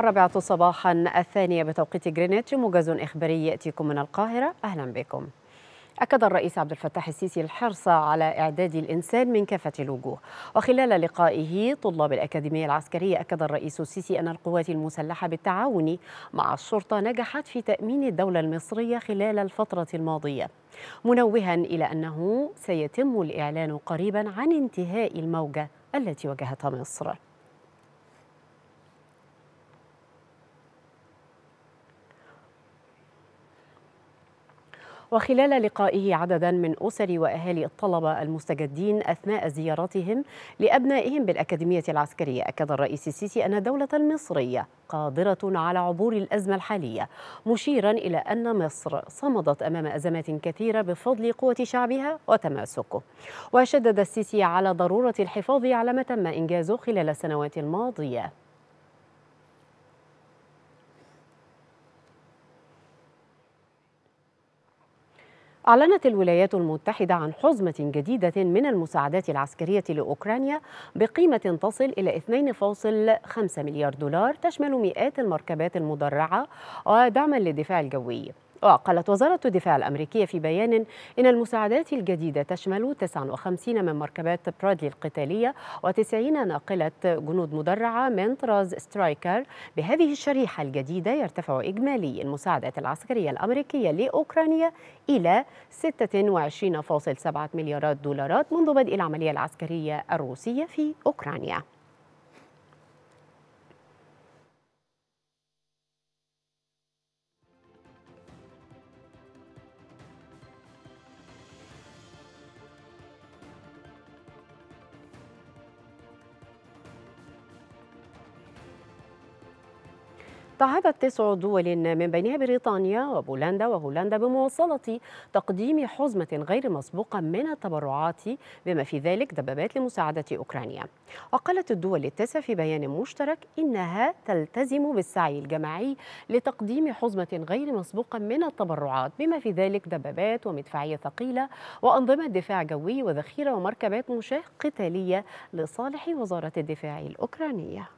الرابعة صباحا الثانية بتوقيت جرينتش موجز إخباري يأتيكم من القاهرة أهلا بكم أكد الرئيس عبد الفتاح السيسي الحرص على إعداد الإنسان من كافة الوجوه وخلال لقائه طلاب الأكاديمية العسكرية أكد الرئيس السيسي أن القوات المسلحة بالتعاون مع الشرطة نجحت في تأمين الدولة المصرية خلال الفترة الماضية منوها إلى أنه سيتم الإعلان قريبا عن انتهاء الموجة التي واجهتها مصر وخلال لقائه عددا من أسر وأهالي الطلبة المستجدين أثناء زيارتهم لأبنائهم بالأكاديمية العسكرية أكد الرئيس السيسي أن الدولة المصرية قادرة على عبور الأزمة الحالية مشيرا إلى أن مصر صمدت أمام أزمات كثيرة بفضل قوة شعبها وتماسكه وشدد السيسي على ضرورة الحفاظ على ما تم إنجازه خلال السنوات الماضية أعلنت الولايات المتحدة عن حزمة جديدة من المساعدات العسكرية لأوكرانيا بقيمة تصل إلى 2.5 مليار دولار تشمل مئات المركبات المدرعة ودعما للدفاع الجوي وقالت وزارة الدفاع الأمريكية في بيان إن المساعدات الجديدة تشمل 59 من مركبات برادلي القتالية و90 ناقلة جنود مدرعة من طراز سترايكر بهذه الشريحة الجديدة يرتفع إجمالي المساعدات العسكرية الأمريكية لأوكرانيا إلى 26.7 مليارات دولارات منذ بدء العملية العسكرية الروسية في أوكرانيا تعهدت تسع دول من بينها بريطانيا وبولندا وهولندا بمواصلة تقديم حزمة غير مسبوقة من التبرعات بما في ذلك دبابات لمساعدة أوكرانيا وقالت الدول التسع في بيان مشترك إنها تلتزم بالسعي الجماعي لتقديم حزمة غير مسبوقة من التبرعات بما في ذلك دبابات ومدفعية ثقيلة وأنظمة دفاع جوي وذخيرة ومركبات مشاة قتالية لصالح وزارة الدفاع الأوكرانية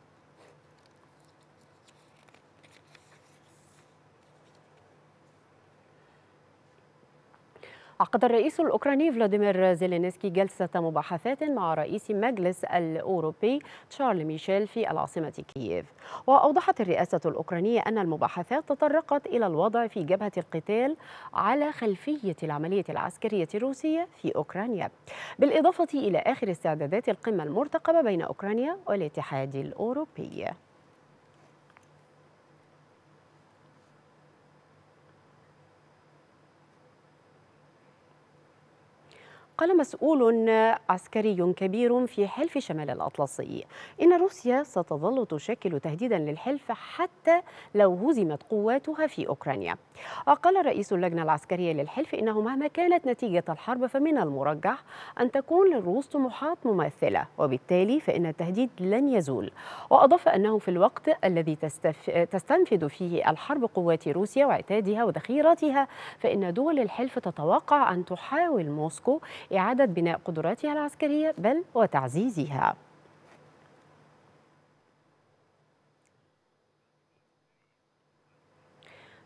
عقد الرئيس الأوكراني فلاديمير زيلينسكي جلسة مباحثات مع رئيس المجلس الأوروبي تشارل ميشيل في العاصمة كييف وأوضحت الرئاسة الأوكرانية أن المباحثات تطرقت إلى الوضع في جبهة القتال على خلفية العملية العسكرية الروسية في أوكرانيا بالإضافة إلى آخر استعدادات القمة المرتقبة بين أوكرانيا والاتحاد الأوروبي قال مسؤول عسكري كبير في حلف شمال الأطلسي إن روسيا ستظل تشكل تهديدا للحلف حتى لو هزمت قواتها في أوكرانيا وقال رئيس اللجنة العسكرية للحلف إنه مهما كانت نتيجة الحرب فمن المرجح أن تكون للروس طموحات مماثلة وبالتالي فإن التهديد لن يزول وأضاف أنه في الوقت الذي تستف... تستنفذ فيه الحرب قوات روسيا وعتادها وذخيرتها فإن دول الحلف تتوقع أن تحاول موسكو إعادة بناء قدراتها العسكرية بل وتعزيزها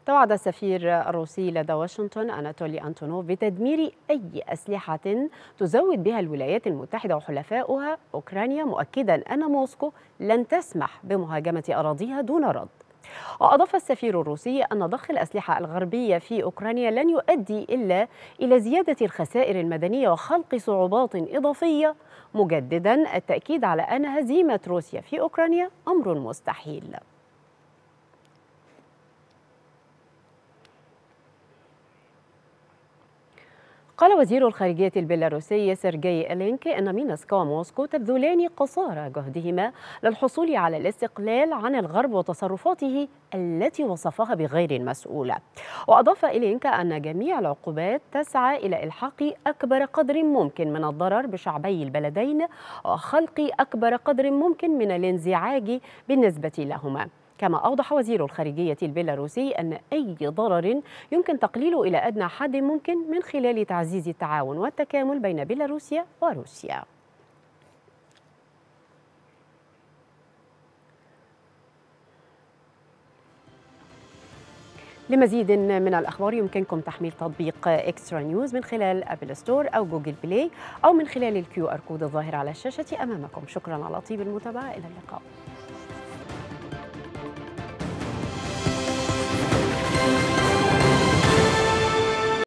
توعد السفير الروسي لدى واشنطن أناتولي أنتونوف بتدمير أي أسلحة تزود بها الولايات المتحدة وحلفاؤها أوكرانيا مؤكدا أن موسكو لن تسمح بمهاجمة أراضيها دون رد وأضاف السفير الروسي أن ضخ الأسلحة الغربية في أوكرانيا لن يؤدي إلا إلى زيادة الخسائر المدنية وخلق صعوبات إضافية مجددا التأكيد على أن هزيمة روسيا في أوكرانيا أمر مستحيل قال وزير الخارجية البيلاروسي سيرجي إلينك أن مينسك وموسكو تبذلان قصارى جهدهما للحصول على الاستقلال عن الغرب وتصرفاته التي وصفها بغير المسؤولة وأضاف إلينك أن جميع العقوبات تسعى إلى إلحاق أكبر قدر ممكن من الضرر بشعبي البلدين وخلق أكبر قدر ممكن من الانزعاج بالنسبة لهما كما أوضح وزير الخارجية البيلاروسي أن أي ضرر يمكن تقليله إلى أدنى حد ممكن من خلال تعزيز التعاون والتكامل بين بيلاروسيا وروسيا لمزيد من الأخبار يمكنكم تحميل تطبيق إكسترا نيوز من خلال أبل ستور أو جوجل بلاي أو من خلال الكيو آر كود الظاهر على الشاشة أمامكم شكرا على طيب المتابعة إلى اللقاء